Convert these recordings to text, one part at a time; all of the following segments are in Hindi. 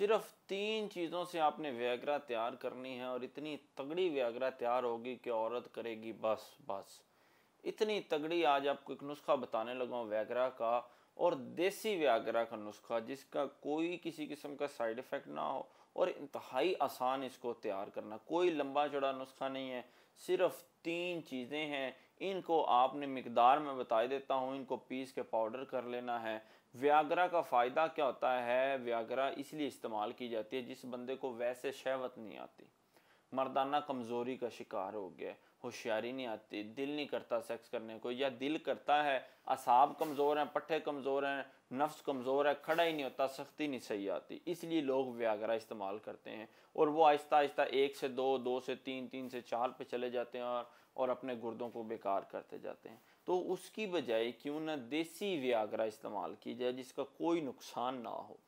सिर्फ तीन चीज़ों से आपने व्याग्रा तैयार करनी है और इतनी तगड़ी व्याग्रा तैयार होगी कि औरत करेगी बस बस इतनी तगड़ी आज आपको एक नुस्खा बताने लगा व्याग्रा का और देसी व्यागरा का नुस्खा जिसका कोई किसी किस्म का साइड इफ़ेक्ट ना हो और इंतहाई आसान इसको तैयार करना कोई लंबा चौड़ा नुस्खा नहीं है सिर्फ तीन चीज़ें हैं इनको आपने मकदार में बता देता हूँ इनको पीस के पाउडर कर लेना है व्यागरा का फ़ायदा क्या होता है व्यागरा इसलिए इस्तेमाल की जाती है जिस बंदे को वैसे शहवत नहीं आती मर्दाना कमज़ोरी का शिकार हो गया होशियारी नहीं आती दिल नहीं करता सेक्स करने को या दिल करता है असाब कमज़ोर हैं पट्टे कमज़ोर हैं नफ्स कमज़ोर है खड़ा ही नहीं होता सख्ती नहीं सही आती इसलिए लोग व्यागरा इस्तेमाल करते हैं और वो आहिस्ता आहिस्ता एक से दो दो से तीन तीन से चार पे चले जाते हैं और और अपने गुर्दों को बेकार करते जाते हैं तो उसकी बजाय क्यों ना देसी व्यागरा इस्तेमाल की जाए जिसका कोई नुकसान ना हो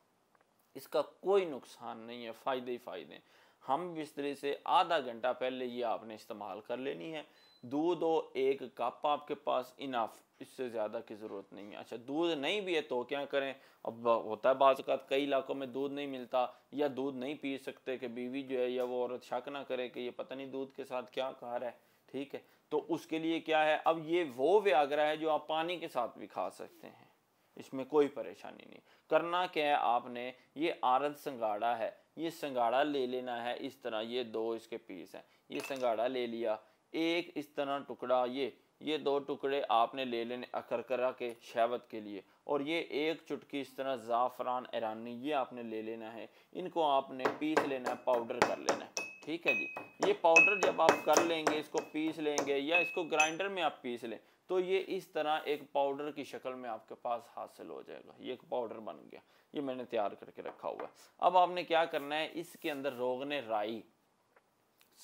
इसका कोई नुकसान नहीं है फ़ायदे ही फ़ायदे हैं हम बिस्तरे से आधा घंटा पहले ये आपने इस्तेमाल कर लेनी है दूध और एक कप आपके पास इनाफ इससे ज़्यादा की ज़रूरत नहीं है अच्छा दूध नहीं भी है तो क्या करें अब होता है बाज़ कई इलाकों में दूध नहीं मिलता या दूध नहीं पी सकते कि बीवी जो है या वो औरत शक ना करे कि ये पता नहीं दूध के साथ क्या कार रहा है ठीक है तो उसके लिए क्या है अब ये वो व्याग्रह है जो आप पानी के साथ भी खा सकते हैं इसमें कोई परेशानी नहीं करना क्या है आपने ये आरत संगाड़ा है ये संगाड़ा ले लेना है इस तरह ये दो इसके पीस हैं ये संगाड़ा ले लिया एक इस तरह टुकड़ा ये ये दो टुकड़े आपने ले लेने अकरकरा के शहवत के लिए और ये एक चुटकी इस तरह ज़ाफ़रान ईरानी ये आपने ले लेना है इनको आपने पीस लेना है पाउडर कर लेना है ठीक है जी ये पाउडर जब आप कर लेंगे इसको पीस लेंगे या इसको ग्राइंडर में आप पीस लें तो ये इस तरह एक पाउडर की शक्ल में आपके पास हासिल हो जाएगा ये एक पाउडर बन गया ये मैंने तैयार करके रखा हुआ है अब आपने क्या करना है इसके अंदर रोगने राई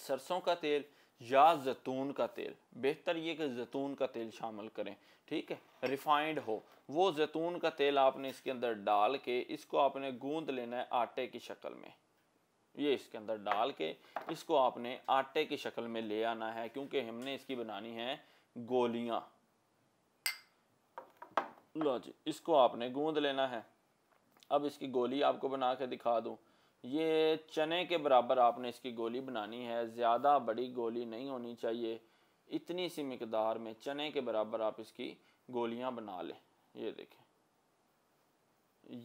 सरसों का तेल या जैतून का तेल बेहतर ये कि जैतून का तेल शामिल करें ठीक है रिफाइंड हो वो जैतून का तेल आपने इसके अंदर डाल के इसको आपने गूंद लेना है आटे की शक्ल में ये इसके अंदर डाल के इसको आपने आटे की शक्ल में ले आना है क्योंकि हमने इसकी बनानी है गोलियां लो जी इसको आपने गूंद लेना है अब इसकी गोली आपको बना के दिखा दूं ये चने के बराबर आपने इसकी गोली बनानी है ज़्यादा बड़ी गोली नहीं होनी चाहिए इतनी सी मकदार में चने के बराबर आप इसकी गोलियां बना लें ये देखें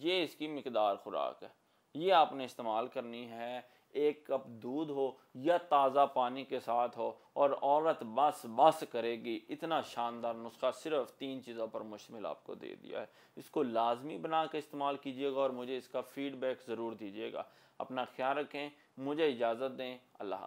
ये इसकी मकदार खुराक है ये आपने इस्तेमाल करनी है एक कप दूध हो या ताज़ा पानी के साथ हो और औरत बस बस करेगी इतना शानदार नुस्खा सिर्फ तीन चीज़ों पर मुश्तमिल आपको दे दिया है इसको लाजमी बना के इस्तेमाल कीजिएगा और मुझे इसका फ़ीडबैक ज़रूर दीजिएगा अपना ख्याल रखें मुझे इजाज़त दें अल्लाह